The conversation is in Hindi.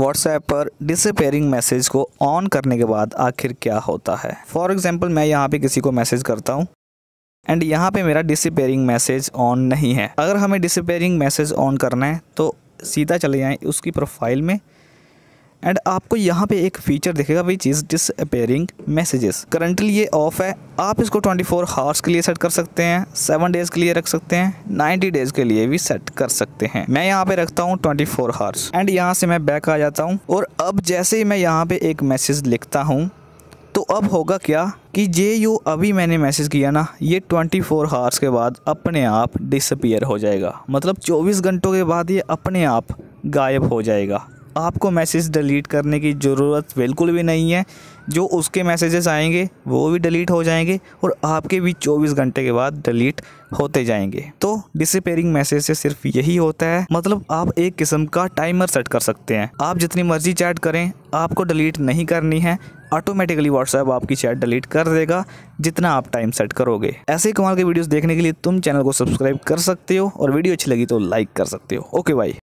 व्हाट्सएप पर डिसपेयरिंग मैसेज को ऑन करने के बाद आखिर क्या होता है फॉर एग्जाम्पल मैं यहाँ पे किसी को मैसेज करता हूँ एंड यहाँ पे मेरा डिसपेयरिंग मैसेज ऑन नहीं है अगर हमें डिसपेयरिंग मैसेज ऑन करना है तो सीधा चले जाएँ उसकी प्रोफाइल में एंड आपको यहाँ पे एक फीचर दिखेगा which is disappearing messages currently ये ऑफ है आप इसको 24 फोर हावर्स के लिए सेट कर सकते हैं सेवन डेज़ के लिए रख सकते हैं 90 डेज़ के लिए भी सेट कर सकते हैं मैं यहाँ पे रखता हूँ 24 फोर हावर्स एंड यहाँ से मैं बैक आ जाता हूँ और अब जैसे ही मैं यहाँ पे एक मैसेज लिखता हूँ तो अब होगा क्या कि ये यू अभी मैंने मैसेज किया ना ये 24 फोर हावर्स के बाद अपने आप डिसअपियर हो जाएगा मतलब 24 घंटों के बाद ये अपने आप गायब हो जाएगा आपको मैसेज डिलीट करने की ज़रूरत बिल्कुल भी नहीं है जो उसके मैसेजेस आएंगे वो भी डिलीट हो जाएंगे और आपके भी 24 घंटे के बाद डिलीट होते जाएंगे तो डिसपेयरिंग मैसेज से सिर्फ यही होता है मतलब आप एक किस्म का टाइमर सेट कर सकते हैं आप जितनी मर्जी चैट करें आपको डिलीट नहीं करनी है ऑटोमेटिकली व्हाट्सएप आपकी चैट डिलीट कर देगा जितना आप टाइम सेट करोगे ऐसे ही कमाल के वीडियोस देखने के लिए तुम चैनल को सब्सक्राइब कर सकते हो और वीडियो अच्छी लगी तो लाइक कर सकते हो ओके भाई